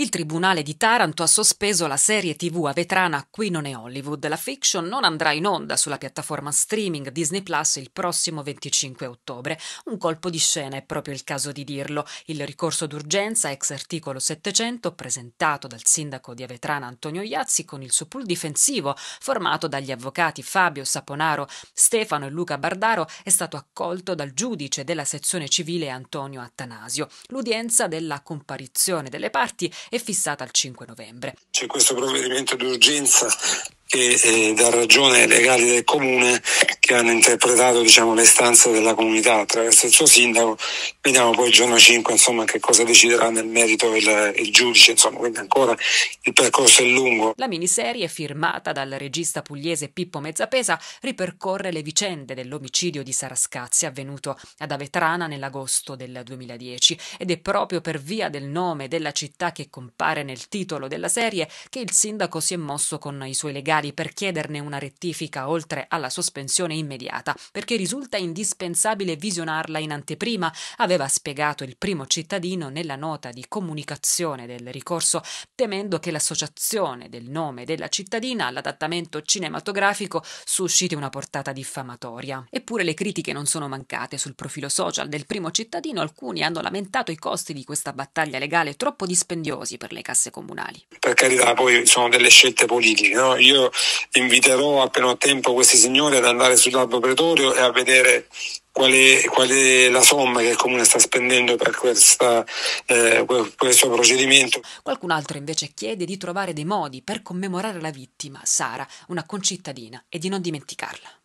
Il Tribunale di Taranto ha sospeso la serie TV a vetrana Qui non è Hollywood. La fiction non andrà in onda sulla piattaforma streaming Disney Plus il prossimo 25 ottobre. Un colpo di scena è proprio il caso di dirlo. Il ricorso d'urgenza ex articolo 700 presentato dal sindaco di Avetrana Antonio Iazzi con il suo pool difensivo formato dagli avvocati Fabio Saponaro, Stefano e Luca Bardaro è stato accolto dal giudice della sezione civile Antonio Attanasio. L'udienza della comparizione delle parti è fissata al 5 novembre. C'è questo provvedimento d'urgenza che e eh, da ragione ai legali del comune che hanno interpretato diciamo, le stanze della comunità attraverso il suo sindaco. Vediamo poi il giorno 5 insomma, che cosa deciderà nel merito il, il giudice, insomma, quindi ancora il percorso è lungo. La miniserie, firmata dal regista pugliese Pippo Mezzapesa, ripercorre le vicende dell'omicidio di Sarascazzi avvenuto ad Avetrana nell'agosto del 2010 ed è proprio per via del nome della città che compare nel titolo della serie che il sindaco si è mosso con i suoi legali legali per chiederne una rettifica oltre alla sospensione immediata, perché risulta indispensabile visionarla in anteprima, aveva spiegato il primo cittadino nella nota di comunicazione del ricorso, temendo che l'associazione del nome della cittadina all'adattamento cinematografico susciti una portata diffamatoria. Eppure le critiche non sono mancate sul profilo social del primo cittadino, alcuni hanno lamentato i costi di questa battaglia legale troppo dispendiosi per le casse comunali. Per carità, poi sono delle scelte politiche, no? Io inviterò appena ho tempo questi signori ad andare sull'albo Pretorio e a vedere Qual è, qual è, la somma che il Comune sta spendendo per questa, eh, questo procedimento. Qualcun altro invece chiede di trovare dei modi per commemorare la vittima, Sara, una concittadina, e di non dimenticarla.